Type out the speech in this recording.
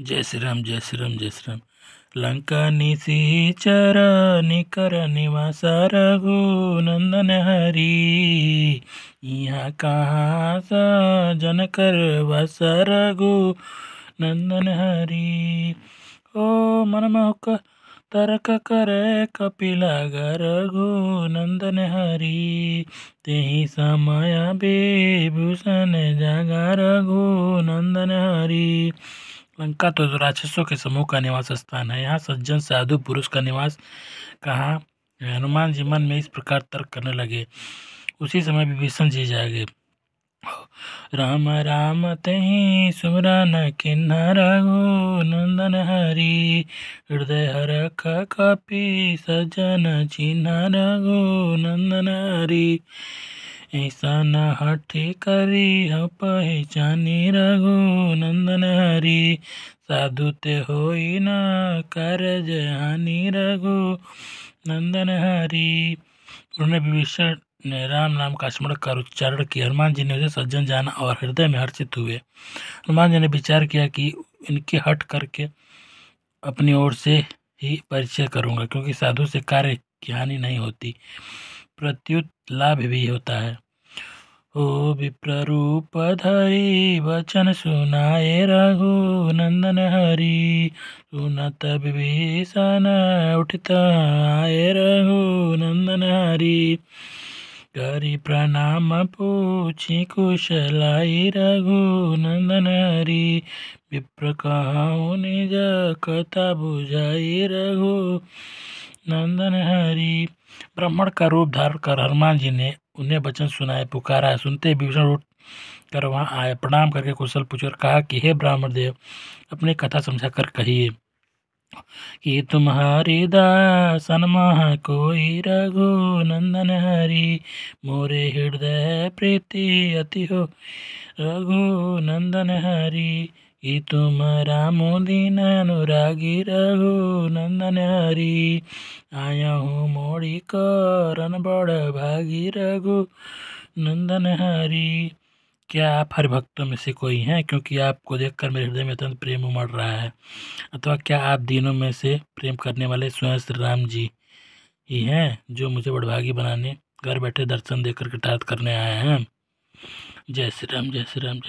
जय श्री राम जय श्री राम जय श्री राम लंका निशीचर निकर निवास नंदन हरी यहाँ कहाँ सा जन कर वस रघु नंदन हरी ओ मनमोहक तरक कर कपिला रघु नंदन हरी ते समय बेभूषण जागा रघु नंदन हरी लंका तो राक्षसों के समूह का निवास स्थान है यहाँ सज्जन साधु पुरुष का निवास कहाँ हनुमान जी मन में इस प्रकार तर्क करने लगे उसी समय विभीषण जी जागे राम राम तही सुमरन किन्नर नंदन हरि हृदय हर कपि सजन चिन्ह रघु नंदन हरि ऐसा न हठे करी अपहचानी नंदन हरी साधु ते हो न कर जानी रघु नंदन हरी उन्होंने विभीषण ने राम नाम का स्मरण कर उच्चारण किया हनुमान जी ने उसे सज्जन जाना और हृदय में हर्षित हुए हनुमान जी ने विचार किया कि इनके हट करके अपनी ओर से ही परिचय करूँगा क्योंकि साधु से कार्य की हानि नहीं होती प्रत्युत लाभ भी होता है ओ विप्ररूप धरी वचन सुनाए नंदन हरि सुनत विभीषण उठित आए नंदन हरि करी प्रणाम पूछी कुशलाई रघुनंदन हरि विप्र कहूँ निज कथा बुझाई रघु नंदन हरी ब्राह्मण का रूप धारण कर हनुमान जी ने उन्हें वचन सुनाए पुकारा सुनते ही उठ कर वहाँ आए प्रणाम करके कुशल पूछकर कहा कि हे ब्राह्मण देव अपनी कथा समझा कर कहिए कि तुम्हारी दासन महा कोई नंदन हरी मोरे हृदय प्रीति अति हो नंदन हरी अनुरागी रहो नंदन हरी आया ಆಯಹು मोड़ी करण बड़ भागी रघु नंदन हरी क्या आप हर भक्तों में से कोई हैं क्योंकि आपको देखकर मेरे हृदय में अत्यंत प्रेम उमड़ रहा है अथवा क्या आप दिनों में से प्रेम करने वाले स्वयं श्री राम जी ही हैं जो मुझे बड़भागी बनाने घर बैठे दर्शन देकर कृतार्थ करने आए हैं जय श्री राम जय श्री राम